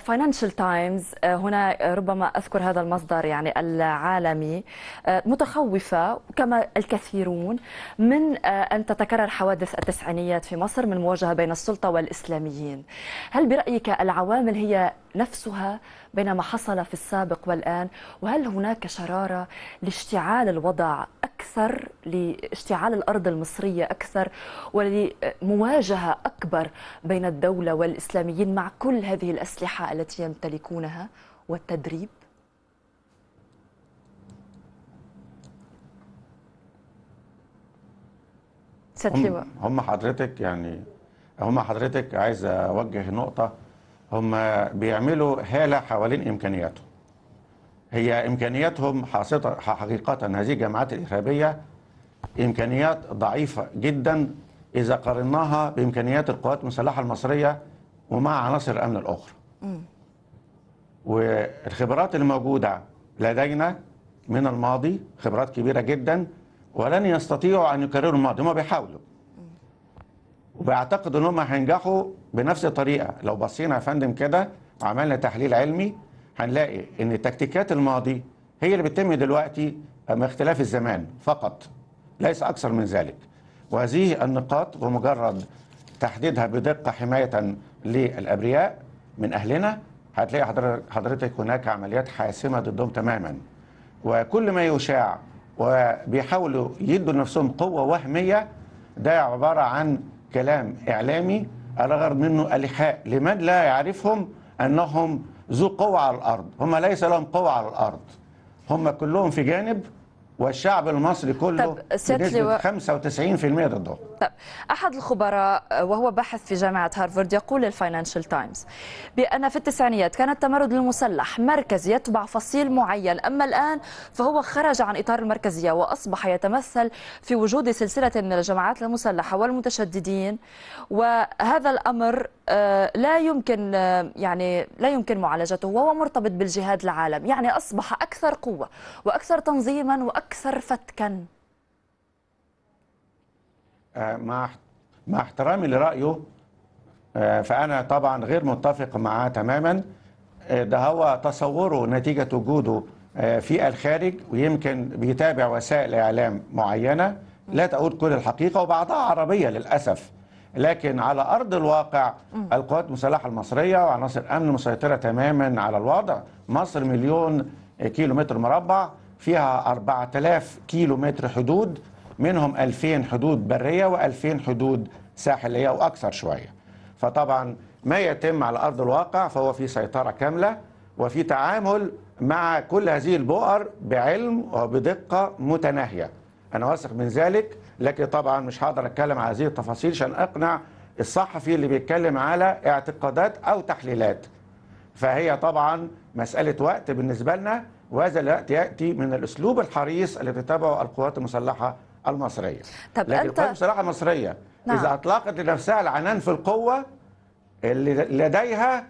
فاينانشال uh, تايمز uh, هنا uh, ربما اذكر هذا المصدر يعني العالمي متخوفه كما الكثيرون من ان تتكرر حوادث التسعينيات في مصر من مواجهه بين السلطه والاسلاميين هل برايك العوامل هي نفسها بين ما حصل في السابق والآن وهل هناك شرارة لاشتعال الوضع أكثر لاشتعال الأرض المصرية أكثر ولمواجهة أكبر بين الدولة والإسلاميين مع كل هذه الأسلحة التي يمتلكونها والتدريب هم, حضرتك يعني هم حضرتك عايز اوجه نقطه هم بيعملوا هالة حوالين إمكانياتهم هي إمكانياتهم حقيقة هذه الجماعات الإرهابية إمكانيات ضعيفة جدا إذا قارناها بإمكانيات القوات المسلحة المصرية ومع عناصر الأمن الأخرى والخبرات الموجودة لدينا من الماضي خبرات كبيرة جدا ولن يستطيعوا أن يكرروا الماضي هم بيحاولوا وبيعتقد ان هم هينجحوا بنفس الطريقه لو بصينا يا فندم كده وعملنا تحليل علمي هنلاقي ان تكتيكات الماضي هي اللي بتتم دلوقتي مع اختلاف الزمان فقط ليس اكثر من ذلك وهذه النقاط بمجرد تحديدها بدقه حمايه للابرياء من اهلنا هتلاقي حضرتك هناك عمليات حاسمه ضدهم تماما وكل ما يشاع وبيحاولوا يدوا لنفسهم قوه وهميه ده عباره عن كلام إعلامي الغرض منه الإخاء لمن لا يعرفهم أنهم ذو قوة على الأرض هم ليس لهم قوة على الأرض هم كلهم في جانب والشعب المصري كله بنسبة 95% ضدهم طيب أحد الخبراء وهو باحث في جامعة هارفارد يقول للفاينانشال تايمز بأن في التسعينيات كان التمرد المسلح مركز يتبع فصيل معين أما الآن فهو خرج عن إطار المركزية وأصبح يتمثل في وجود سلسلة من الجماعات المسلحة والمتشددين وهذا الأمر آه، لا يمكن آه، يعني لا يمكن معالجته وهو مرتبط بالجهاد العالمي يعني أصبح أكثر قوة وأكثر تنظيما وأكثر فتكا آه، مع مع احترامي لرايه آه، فانا طبعا غير متفق معاه تماما آه، ده هو تصوره نتيجه وجوده في الخارج ويمكن بيتابع وسائل اعلام معينه لا تقول كل الحقيقه وبعضها عربيه للاسف لكن على ارض الواقع القوات المسلحه المصريه وعناصر الامن مسيطره تماما على الوضع مصر مليون كيلو متر مربع فيها 4000 كيلو متر حدود منهم 2000 حدود بريه و2000 حدود ساحليه واكثر شويه فطبعا ما يتم على ارض الواقع فهو في سيطره كامله وفي تعامل مع كل هذه البؤر بعلم وبدقه متناهيه انا واثق من ذلك لكن طبعا مش هقدر اتكلم على هذه التفاصيل عشان اقنع الصحفي اللي بيتكلم على اعتقادات او تحليلات فهي طبعا مساله وقت بالنسبه لنا وهذا الوقت ياتي من الاسلوب الحريص الذي تتبعه القوات المسلحه المصريه طب لكن أنت... بصراحه مصريه نعم. اذا اطلقت لنفسها العنان في القوه اللي لديها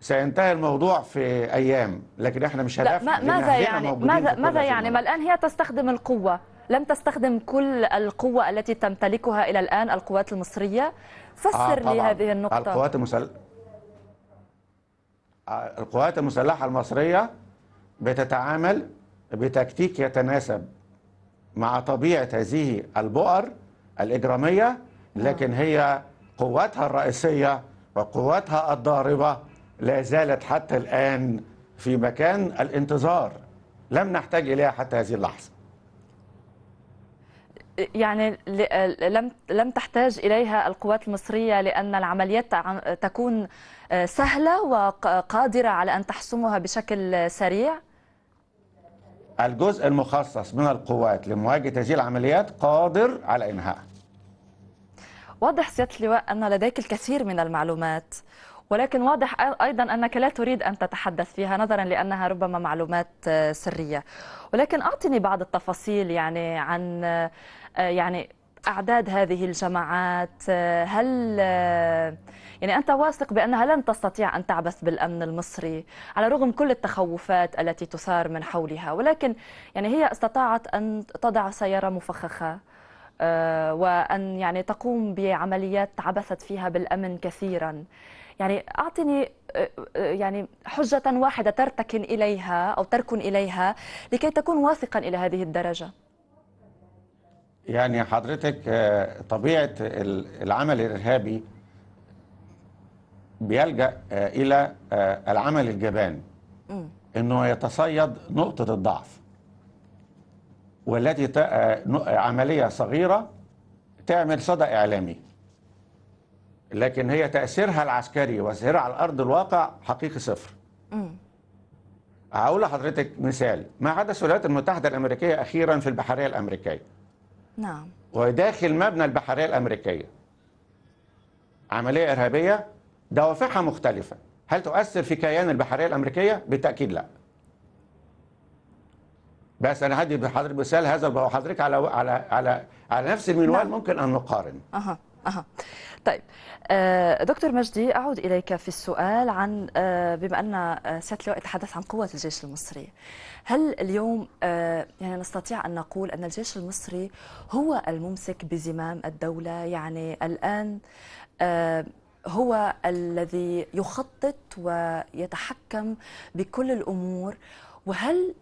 سينتهي الموضوع في ايام لكن احنا مش هدفنا ماذا يعني ماذا ماذا يعني ما الان هي تستخدم القوه لم تستخدم كل القوه التي تمتلكها الى الان القوات المصريه فسر آه لي هذه النقطه القوات المسل... آه، القوات المسلحه المصريه بتتعامل بتكتيك يتناسب مع طبيعة هذه البؤر الإجرامية لكن آه. هي قواتها الرئيسية وقواتها الضاربة لا زالت حتى الآن في مكان الانتظار لم نحتاج إليها حتى هذه اللحظة يعني لم لم تحتاج اليها القوات المصريه لان العمليات تكون آه، سهله وقادره على ان تحسمها بشكل سريع الجزء المخصص من القوات لمواجهة هذه العمليات قادر على انهاء واضح سيادة اللواء أن لديك الكثير من المعلومات ولكن واضح أيضا أنك لا تريد أن تتحدث فيها نظرا لأنها ربما معلومات آه، سرية ولكن أعطني بعض التفاصيل يعني عن آه، يعني أعداد هذه الجماعات آه، هل يعني أنت واثق بأنها لن تستطيع أن تعبث بالأمن المصري على الرغم كل التخوفات التي تثار من حولها ولكن يعني هي استطاعت أن تضع سيارة مفخخة آه، وأن يعني تقوم بعمليات عبثت فيها بالأمن كثيرا يعني أعطني آه، آه، يعني حجة واحدة ترتكن إليها أو تركن إليها لكي تكون واثقا إلى هذه الدرجة يعني حضرتك طبيعة العمل الإرهابي بيلجأ آه، إلى آه، العمل الجبان أنه يتصيد نقطة الضعف والتي آه، عملية صغيرة تعمل صدى إعلامي لكن هي تأثيرها العسكري وتأثيرها على الأرض الواقع حقيقي صفر هقول لحضرتك مثال ما حدث الولايات المتحدة الأمريكية أخيرا في البحرية الأمريكية نعم وداخل مبنى البحرية الأمريكية عملية إرهابية دوافعها مختلفة هل تؤثر في كيان البحرية الأمريكية؟ بالتأكيد لا بس انا هدي بحضرتك مثال هذا حضرتك على على على على نفس المنوال نعم. ممكن ان نقارن اها اها طيب آه، دكتور مجدي اعود اليك في السؤال عن آه، بما ان آه، سياده اللواء تحدث عن قوه الجيش المصري هل اليوم يعني نستطيع ان نقول ان الجيش المصري هو الممسك بزمام الدوله يعني الان هو الذي يخطط ويتحكم بكل الامور وهل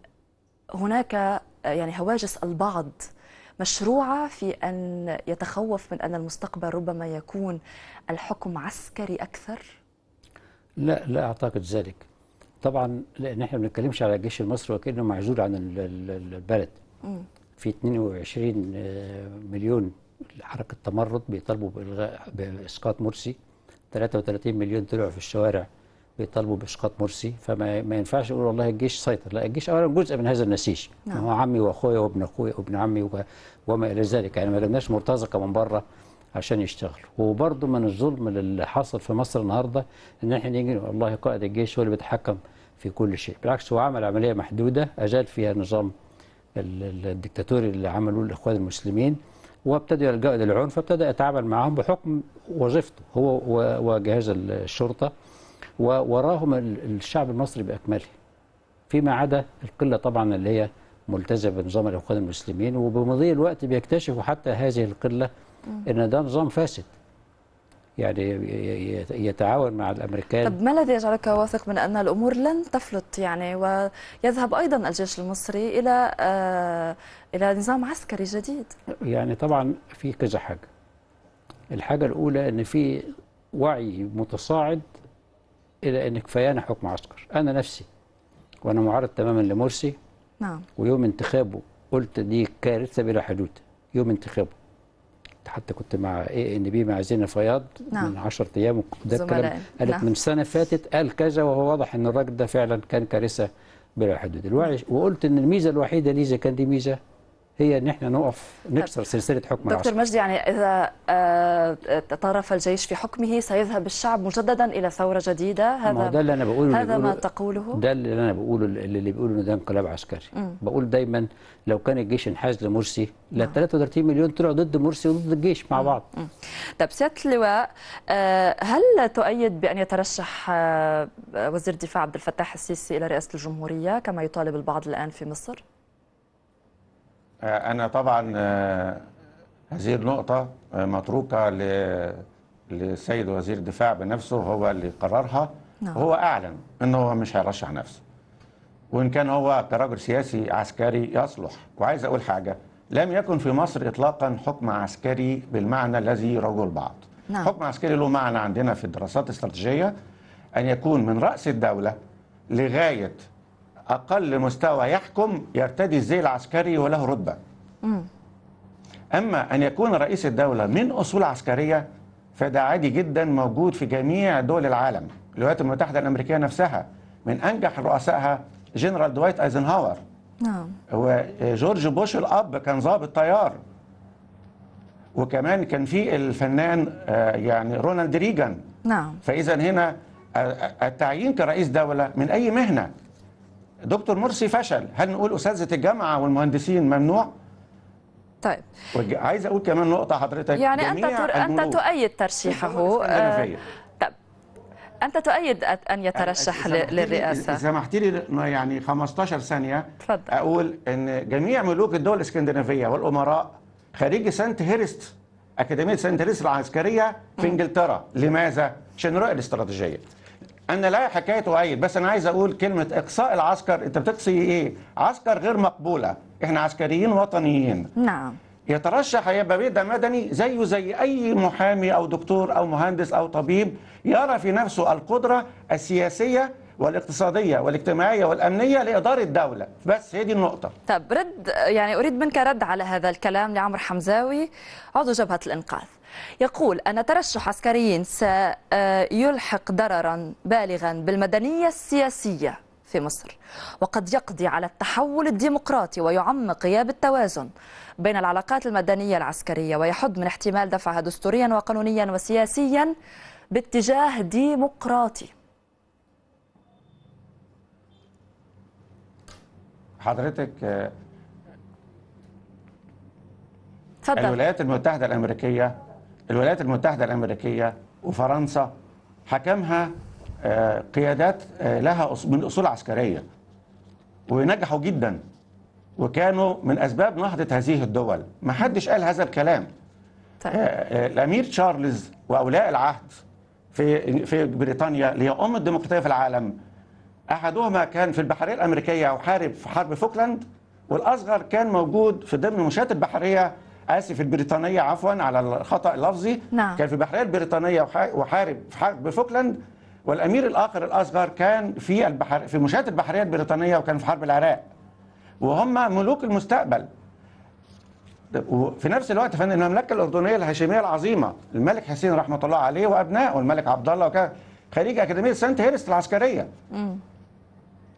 هناك يعني هواجس البعض مشروعه في ان يتخوف من ان المستقبل ربما يكون الحكم عسكري اكثر؟ لا لا اعتقد ذلك. طبعا لان احنا ما بنتكلمش على الجيش المصري وكانه معزول عن البلد. في 22 آه، مليون حركه تمرد بيطالبوا بالغاء باسقاط مرسي 33 مليون طلعوا في الشوارع بيطالبوا باسقاط مرسي فما ما ينفعش يقول والله الجيش سيطر لا الجيش اولا جزء من هذا النسيج نعم. هو عمي واخويا وابن اخويا وابن عمي وما الى ذلك يعني ما لناش مرتزقه من بره عشان يشتغلوا وبرضه من الظلم اللي حصل في مصر النهارده ان احنا نيجي والله قائد الجيش هو اللي بيتحكم في كل شيء بالعكس هو عمل عمليه محدوده ازال فيها نظام الدكتاتوري اللي عملوه الاخوان المسلمين وابتدى يلجأ للعنف فابتدى يتعامل معهم بحكم وظيفته هو وجهاز الشرطة ووراهم الشعب المصري بأكمله فيما عدا القلة طبعا اللي هي ملتزمة بنظام الإخوان المسلمين وبمضي الوقت بيكتشفوا حتى هذه القلة أن ده نظام فاسد يعني يتعاون مع الامريكان طب ما الذي يجعلك واثق من ان الامور لن تفلت يعني ويذهب ايضا الجيش المصري الى آه، إلى نظام عسكري جديد يعني طبعا في كذا حاجة الحاجة الأولى أن في وعي متصاعد إلى أن كفايانا حكم عسكر أنا نفسي وأنا معارض تماما لمرسي نعم ويوم انتخابه قلت دي كارثة بلا حدود يوم انتخابه حتى كنت مع اي ان بي مع زينه فياض نعم. من 10 ايام ده الكلام قالت نعم. من سنه فاتت قال كذا وهو واضح ان الراجل ده فعلا كان كارثه بلا حدود الوعي وقلت ان الميزه الوحيده ليه اذا كان دي ميزه هي ان احنا نقف نكسر سلسله حكم دكتور العسكر. مجدي يعني اذا آه، تطرف الجيش في حكمه سيذهب الشعب مجددا الى ثوره جديده هذا ما ده اللي انا بقوله هذا ما تقوله ده اللي انا بقوله اللي بيقولوا ده انقلاب عسكري م. بقول دايما لو كان الجيش انحاز لمرسي لا 33 نعم. مليون طلعوا ضد مرسي وضد الجيش مع بعض طب سياده اللواء آه، هل تؤيد بان يترشح آه، وزير الدفاع عبد الفتاح السيسي الى رئاسه الجمهوريه كما يطالب البعض الان في مصر؟ آه، أنا طبعا آه، هذه النقطة آه، متروكة للسيد وزير الدفاع بنفسه هو اللي قررها نعم. هو أعلن أنه هو مش هيرشح نفسه وإن كان هو كرجل سياسي عسكري يصلح وعايز أقول حاجة لم يكن في مصر إطلاقا حكم عسكري بالمعنى الذي رجل بعض نعم. حكم عسكري له معنى عندنا في الدراسات الاستراتيجية أن يكون من رأس الدولة لغاية أقل مستوى يحكم يرتدي الزي العسكري وله رتبة أما أن يكون رئيس الدولة من أصول عسكرية فده عادي جدا موجود في جميع دول العالم الولايات المتحدة الأمريكية نفسها من أنجح رؤسائها جنرال دوايت أيزنهاور نعم وجورج بوش الأب كان ضابط طيار وكمان كان في الفنان آه، يعني رونالد ريجان نعم فإذا هنا آه، آه، التعيين كرئيس دولة من أي مهنة دكتور مرسي فشل هل نقول اساتذه الجامعه والمهندسين ممنوع طيب عايز اقول كمان نقطه حضرتك يعني انت تر... انت تؤيد ترشيحه آه، طب انت تؤيد ان يترشح للرئاسه سمحت لي يعني 15 ثانيه تفضل. اقول ان جميع ملوك الدول الاسكندنافيه والامراء خريج سانت هيرست اكاديميه سانت هيرست العسكريه في انجلترا لماذا عشان رؤيه الاستراتيجيه انا لا حكايه اؤيد بس انا عايز اقول كلمه اقصاء العسكر انت بتقصي ايه عسكر غير مقبوله احنا عسكريين وطنيين نعم يترشح يبقى بيدا مدني زيه زي اي محامي او دكتور او مهندس او طبيب يرى في نفسه القدره السياسيه والاقتصادية والاجتماعية والأمنية لإدارة الدولة بس هي دي النقطة طب رد يعني أريد منك رد على هذا الكلام لعمر حمزاوي عضو جبهة الإنقاذ يقول أن ترشح عسكريين سيلحق ضررا بالغا بالمدنية السياسية في مصر وقد يقضي على التحول الديمقراطي ويعمق غياب التوازن بين العلاقات المدنية العسكرية ويحد من احتمال دفعها دستوريا وقانونيا وسياسيا باتجاه ديمقراطي حضرتك آه، تفضل الولايات المتحدة الأمريكية الولايات المتحدة الأمريكية وفرنسا حكمها آه، قيادات آه، لها من أصول عسكرية ونجحوا جدا وكانوا من أسباب نهضة هذه الدول ما حدش قال هذا الكلام طيب. آه، الأمير تشارلز وأولياء العهد في في بريطانيا اللي هي أم الديمقراطية في العالم أحدهما كان في البحرية الأمريكية وحارب في حرب فوكلاند والأصغر كان موجود في ضمن مشاة البحرية اسف البريطانيه عفوا على الخطا اللفظي نعم. كان في البحريه البريطانيه وحارب في حرب فوكلاند والامير الاخر الاصغر كان في البحر في مشاة البحريه البريطانيه وكان في حرب العراق وهم ملوك المستقبل وفي نفس الوقت فان المملكه الاردنيه الهاشميه العظيمه الملك حسين رحمه الله عليه وابنائه الملك عبد الله وكان خريج اكاديميه سانت هيرست العسكريه مم.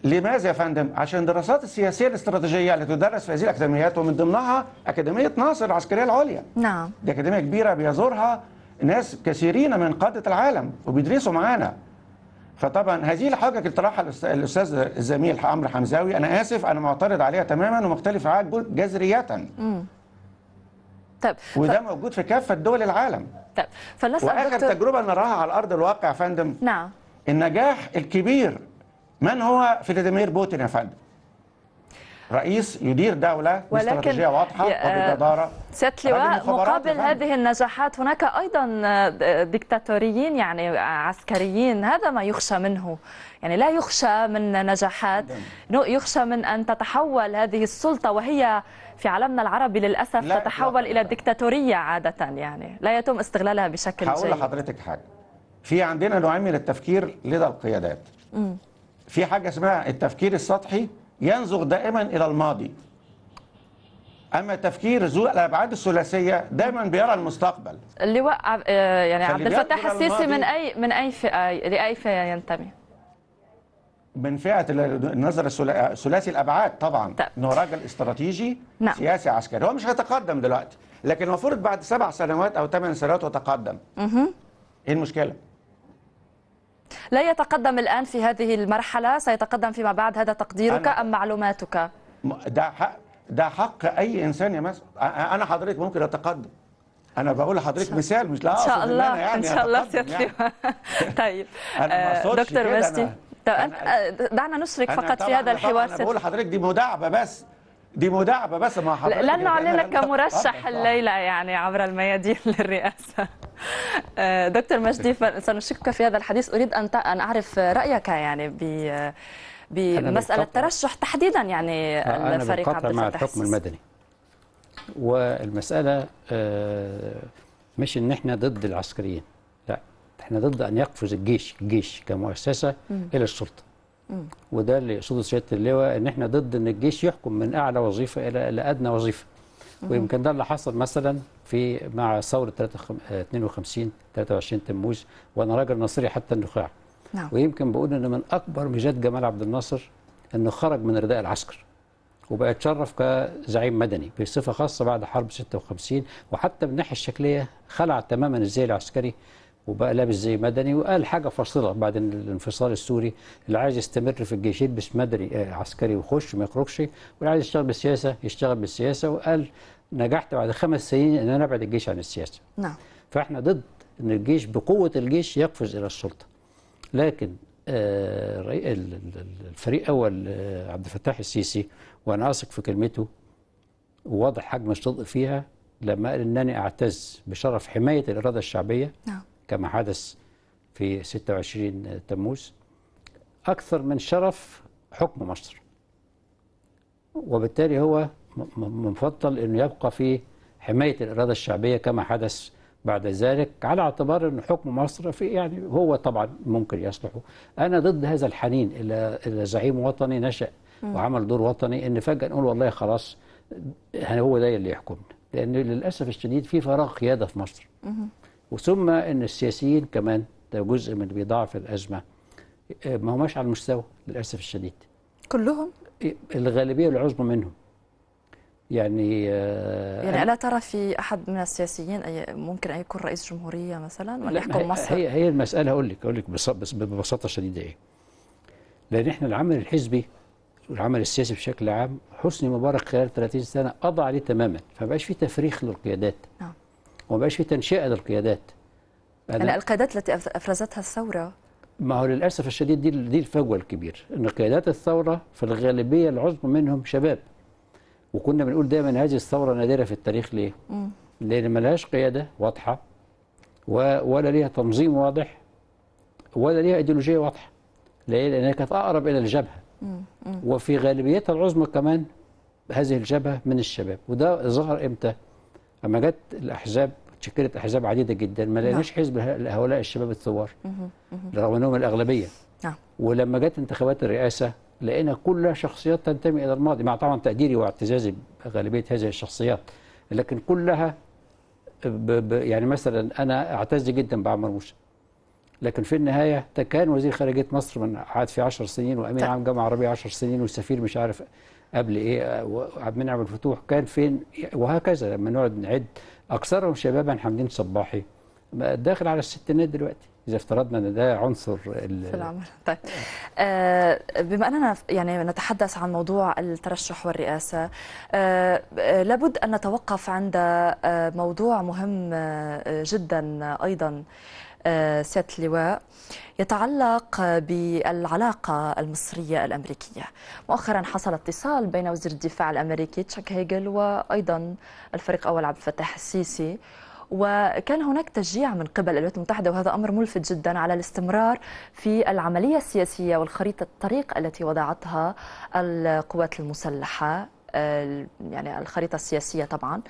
لماذا يا فندم؟ عشان الدراسات السياسيه الاستراتيجيه اللي تدرس في هذه الاكاديميات ومن ضمنها اكاديميه ناصر العسكريه العليا. نعم. دي اكاديميه كبيره بيزورها ناس كثيرين من قاده العالم وبيدرسوا معانا. فطبعا هذه الحاجه اللي طرحها الاستاذ الزميل عمرو حمزاوي انا اسف انا معترض عليها تماما ومختلف معاك جذريه. امم. طيب وده ف... موجود في كافه دول العالم. طيب فلنسال واخر دكتور... تجربه نراها على ارض الواقع يا فندم. نعم. النجاح الكبير من هو فلاديمير بوتين يا فندم؟ رئيس يدير دولة ولكن باستراتيجية واضحة آه، وبجدارة سيادة مقابل هذه النجاحات هناك أيضا آه، دكتاتوريين يعني آه، عسكريين هذا ما يخشى منه يعني لا يخشى من نجاحات نعم. يخشى من أن تتحول هذه السلطة وهي في عالمنا العربي للأسف تتحول إلى دكتاتورية عادة يعني لا يتم استغلالها بشكل جيد هقول لحضرتك حاجة في عندنا نوعين من التفكير لدى القيادات م. في حاجة اسمها التفكير السطحي ينظر دائما إلى الماضي اما تفكير ذو الابعاد الثلاثيه دايما بيرى المستقبل اللواء آه، يعني عبد الفتاح السيسي من اي من اي فئه آه، لاي فئه ينتمي من فئه النظر ثلاثي الابعاد طبعا طب. انه راجل استراتيجي نعم. سياسي عسكري هو مش هيتقدم دلوقتي لكن المفروض بعد سبع سنوات او ثمان سنوات وتقدم ايه المشكله لا يتقدم الآن في هذه المرحلة سيتقدم فيما بعد هذا تقديرك أم معلوماتك ده حق ده حق أي إنسان يا مس أنا حضرتك ممكن أتقدم انا بقول لحضرتك مثال مش لا ان شاء الله إن, يعني ان شاء الله يعني. طيب أنا آه، دكتور مستي طيب آه، دعنا نشرك فقط في هذا الحوار انا بقول لحضرتك دي مداعبه بس دي مداعبه بس مع حضرتك لن علينا كمرشح الليله يعني عبر الميادين للرئاسه آه، دكتور مجدي سنشكك في هذا الحديث اريد ان ان اعرف رايك يعني ب بمساله الترشح تحديدا يعني آه، الفريق عبد الفتاح مع الحكم المدني والمساله آه، مش ان احنا ضد العسكريين لا احنا ضد ان يقفز الجيش الجيش كمؤسسه الى السلطه وده اللي يقصده سياده اللواء ان احنا ضد ان الجيش يحكم من اعلى وظيفه الى الى ادنى وظيفه ويمكن ده اللي حصل مثلا في مع ثوره 52 23 آه، تموز وانا راجل ناصري حتى النخاع نعم. ويمكن بقول ان من اكبر ميزات جمال عبد الناصر انه خرج من رداء العسكر وبقى يتشرف كزعيم مدني بصفه خاصه بعد حرب 56 وحتى من الناحيه الشكليه خلع تماما الزي العسكري وبقى لابس زي مدني وقال حاجه فاصله بعد الانفصال السوري اللي عايز يستمر في الجيش يلبس مدني آه، عسكري ويخش ما يخرجش واللي عايز يشتغل بالسياسه يشتغل بالسياسه وقال نجحت بعد خمس سنين ان انا ابعد الجيش عن السياسه. نعم. فاحنا ضد ان الجيش بقوه الجيش يقفز الى السلطه. لكن آه، الفريق اول آه، عبد الفتاح السيسي وانا اثق في كلمته وواضح حجم الصدق فيها لما قال انني اعتز بشرف حمايه الاراده الشعبيه نعم. كما حدث في 26 تموز أكثر من شرف حكم مصر وبالتالي هو مفضل أنه يبقى في حماية الإرادة الشعبية كما حدث بعد ذلك على اعتبار أن حكم مصر في يعني هو طبعا ممكن يصلحه أنا ضد هذا الحنين إلى إلى زعيم وطني نشأ وعمل دور وطني أن فجأة نقول والله خلاص هو ده اللي يحكمنا لأن للأسف الشديد في فراغ قيادة في مصر وثم ان السياسيين كمان ده جزء من اللي بيضاعف الازمه آه، ما هماش على المستوى للاسف الشديد كلهم إيه، الغالبيه العظمى منهم يعني آه، يعني الا ترى في احد من السياسيين أي ممكن ان يكون رئيس جمهوريه مثلا ولا يحكم مصر هي هي المساله اقول لك اقول لك ببساطه شديده ايه لان احنا العمل الحزبي والعمل السياسي بشكل عام حسني مبارك خلال 30 سنه قضى عليه تماما فما بقاش في تفريخ للقيادات نعم وما بقاش في تنشئه للقيادات أنا القيادات التي افرزتها الثوره ما هو للاسف الشديد دي دي الفجوه الكبيره ان قيادات الثوره في الغالبيه العظمى منهم شباب وكنا بنقول دايما هذه الثوره نادره في التاريخ ليه؟ مم. لان ما لهاش قياده واضحه ولا ليها تنظيم واضح ولا ليها ايديولوجيه واضحه ليه؟ لانها كانت اقرب الى الجبهه وفي غالبيتها العظمى كمان هذه الجبهه من الشباب وده ظهر امتى؟ اما جت الاحزاب تشكلت احزاب عديده جدا ما نعم. لقيناش حزب هؤلاء الشباب الثوار رغم انهم الاغلبيه نعم ولما جت انتخابات الرئاسه لقينا كل شخصيات تنتمي الى الماضي مع طبعا تقديري واعتزازي بغالبيه هذه الشخصيات لكن كلها ب ب يعني مثلا انا اعتز جدا بعمر موسى لكن في النهايه كان وزير خارجيه مصر من قعد في 10 سنين وامين طيب. عام جامعه عربيه 10 سنين وسفير مش عارف قبل ايه وعبد المنعم الفتوح كان فين وهكذا لما نقعد نعد اكثرهم شبابا حامدين صباحي داخل على الستينات دلوقتي اذا افترضنا ان ده عنصر في العمر طيب آه، بما اننا يعني نتحدث عن موضوع الترشح والرئاسه آه، لابد ان نتوقف عند آه، موضوع مهم جدا ايضا آه، سيادة اللواء يتعلق بالعلاقة المصرية الأمريكية مؤخرا حصل اتصال بين وزير الدفاع الأمريكي تشاك هيجل وأيضا الفريق أول عبد الفتاح السيسي وكان هناك تشجيع من قبل الولايات المتحدة وهذا أمر ملفت جدا على الاستمرار في العملية السياسية والخريطة الطريق التي وضعتها القوات المسلحة يعني الخريطة السياسية طبعا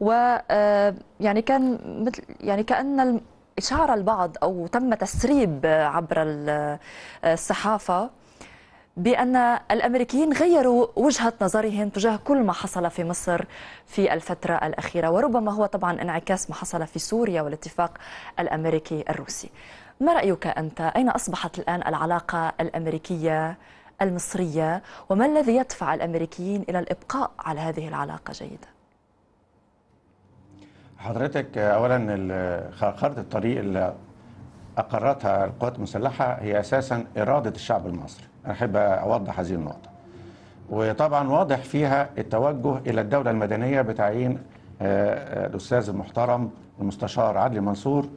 ويعني آه، كان مثل يعني كأن اشار البعض او تم تسريب عبر الصحافه بأن الأمريكيين غيروا وجهة نظرهم تجاه كل ما حصل في مصر في الفترة الأخيرة وربما هو طبعا انعكاس ما حصل في سوريا والاتفاق الأمريكي الروسي ما رأيك أنت؟ أين أصبحت الآن العلاقة الأمريكية المصرية وما الذي يدفع الأمريكيين إلى الإبقاء على هذه العلاقة جيدة؟ حضرتك اولا خارطه الطريق اللي اقرتها القوات المسلحه هي اساسا اراده الشعب المصري انا احب اوضح هذه النقطه وطبعا واضح فيها التوجه الى الدوله المدنيه بتعيين آه، آه، الاستاذ المحترم المستشار عدلي منصور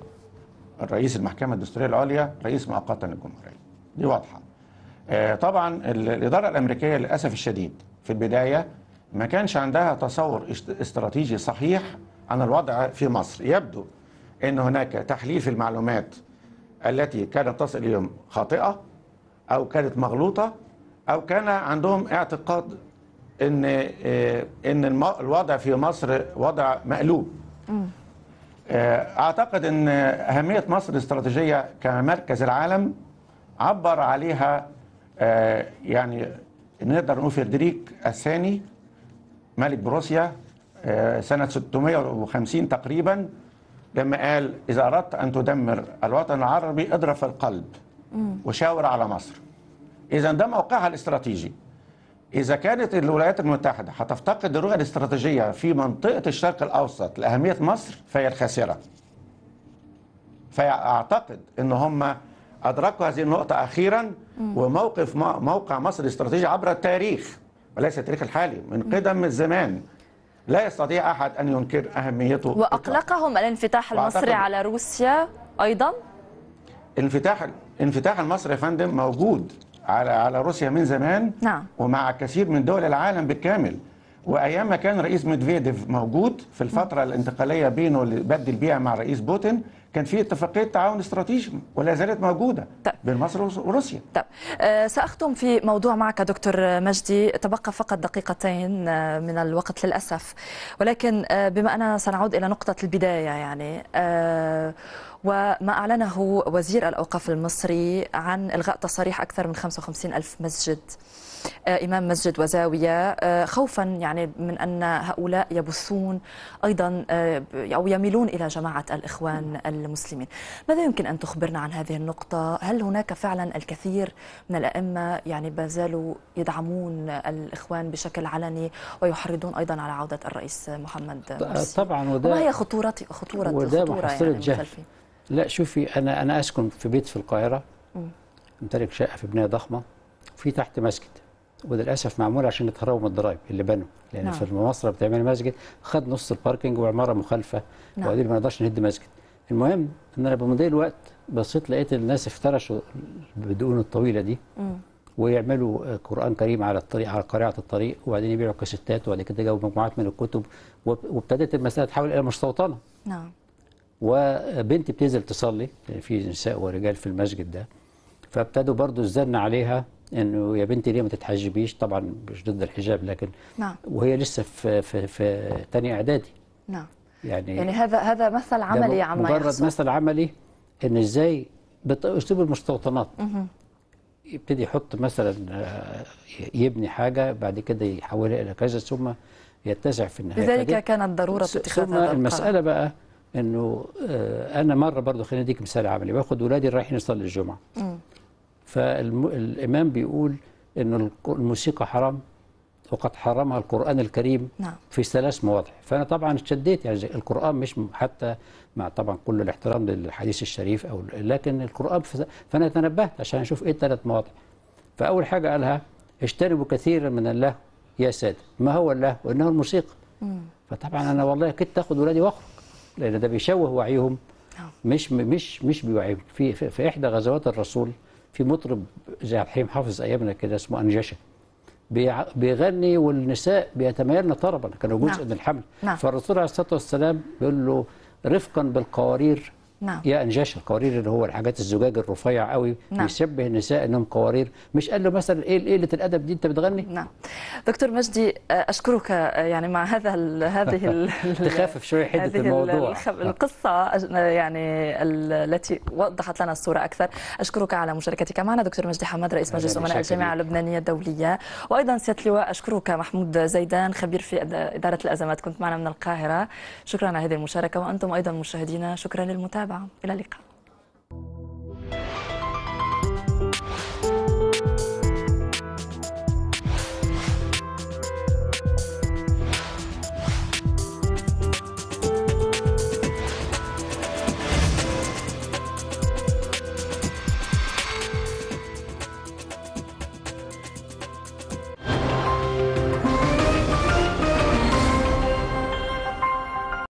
رئيس المحكمه الدستوريه العليا رئيس مؤقتا للجمهوريه دي واضحه آه، طبعا الاداره الامريكيه للاسف الشديد في البدايه ما كانش عندها تصور استراتيجي صحيح عن الوضع في مصر يبدو أن هناك تحليل في المعلومات التي كانت تصل إليهم خاطئة أو كانت مغلوطة أو كان عندهم اعتقاد أن آه، أن الوضع في مصر وضع مقلوب آه، أعتقد أن أهمية مصر الاستراتيجية كمركز العالم عبر عليها آه، يعني نقدر نقول فريدريك الثاني ملك بروسيا سنة 650 تقريبا لما قال إذا أردت أن تدمر الوطن العربي اضرب في القلب وشاور على مصر إذا ده موقعها الاستراتيجي إذا كانت الولايات المتحدة هتفتقد الرؤية الاستراتيجية في منطقة الشرق الأوسط لأهمية مصر فهي الخاسرة فأعتقد أن هم أدركوا هذه النقطة أخيرا وموقف موقع مصر الاستراتيجي عبر التاريخ وليس التاريخ الحالي من قدم الزمان لا يستطيع أحد أن ينكر أهميته وأقلقهم الانفتاح المصري على روسيا أيضا؟ انفتاح انفتاح المصري يا فندم موجود على على روسيا من زمان نعم. ومع كثير من دول العالم بالكامل وايام ما كان رئيس ميدفيديف موجود في الفتره الانتقاليه بينه اللي بدل بيها مع رئيس بوتين كان في اتفاقيه تعاون استراتيجي ولا زالت موجوده طيب. بين مصر وروسيا طيب آه، ساختم في موضوع معك دكتور مجدي تبقى فقط دقيقتين آه، من الوقت للاسف ولكن آه، بما اننا سنعود الى نقطه البدايه يعني أه وما أعلنه وزير الأوقاف المصري عن إلغاء تصاريح أكثر من 55 ألف مسجد آه، إمام مسجد وزاوية آه، خوفا يعني من أن هؤلاء يبثون أيضا آه، أو يميلون إلى جماعة الإخوان المسلمين ماذا يمكن أن تخبرنا عن هذه النقطة هل هناك فعلا الكثير من الأئمة يعني بازالوا يدعمون الإخوان بشكل علني ويحرضون أيضا على عودة الرئيس محمد مرسي طبعا وده ما هي خطورة خطورة وده خطورة يعني لا شوفي انا انا اسكن في بيت في القاهره امتلك شقه في بنايه ضخمه وفي تحت مسجد وللاسف معمول عشان يتهربوا من الضرايب اللي بنوا لان نعم. في المصره بتعمل مسجد خد نص الباركنج وعماره مخالفه نعم. وبعدين ما نقدرش نهد مسجد المهم ان انا بمضي الوقت بصيت لقيت الناس افترشوا البدقون الطويله دي م. ويعملوا قران كريم على الطريق على قارعه الطريق وبعدين يبيعوا كاسيتات وبعد كده جابوا مجموعات من الكتب وابتدت المساله تحول الى مستوطنه نعم وبنت بتنزل تصلي يعني في نساء ورجال في المسجد ده فابتدوا برضو الزن عليها انه يا بنتي ليه ما تتحجبيش طبعا مش ضد الحجاب لكن نعم. وهي لسه في في في تاني اعدادي نعم يعني يعني هذا هذا مثل عملي عما مجرد مثل عملي ان ازاي باسلوب المستوطنات يبتدي يحط مثلا آه، يبني حاجه بعد كده يحولها الى كذا ثم يتسع في النهايه لذلك كانت ضروره اتخاذ هذا المساله بقى انه آه، انا مره برضه خليني اديك مثال عملي باخد ولادي رايحين يصلي الجمعه فالامام بيقول ان الموسيقى حرام وقد حرمها القرآن الكريم نعم. في ثلاث مواضع فأنا طبعا اتشديت يعني القرآن مش حتى مع طبعا كل الاحترام للحديث الشريف أو لكن القرآن فأنا تنبهت عشان أشوف إيه الثلاث مواضع فأول حاجة قالها اجتنبوا كثيرا من اللهو يا سادة ما هو اللهو وانه الموسيقى مم. فطبعا أنا والله كنت أخذ ولادي وأخرج لأن ده بيشوه وعيهم نعم. مش مش مش بيوعيهم في في إحدى غزوات الرسول في مطرب زي عبد الحليم حافظ أيامنا كده اسمه أنجشة بيغني والنساء بيتمايلن طربا كانوا جزء نعم. من الحمل نعم. فالرسول عليه الصلاه والسلام بيقول له رفقا بالقوارير نعم يا انجاش القوارير اللي هو الحاجات الزجاج الرفيع قوي نعم. بيشبه النساء انهم قوارير مش قال له مثلا ايه, إيه قله الادب دي انت بتغني نعم دكتور مجدي آه، اشكرك آه، يعني مع هذا هذه تخافف تخفف شويه حده الموضوع نعم. القصه يعني التي وضحت لنا الصوره اكثر اشكرك على مشاركتك معنا دكتور مجدي حماد رئيس مجلس امناء الجامعه اللبنانيه الدوليه وايضا سياده اللواء اشكرك محمود زيدان خبير في اداره الازمات كنت معنا من القاهره شكرا على هذه المشاركه وانتم ايضا مشاهدينا شكرا للمتابعه المتابعة إلى اللقاء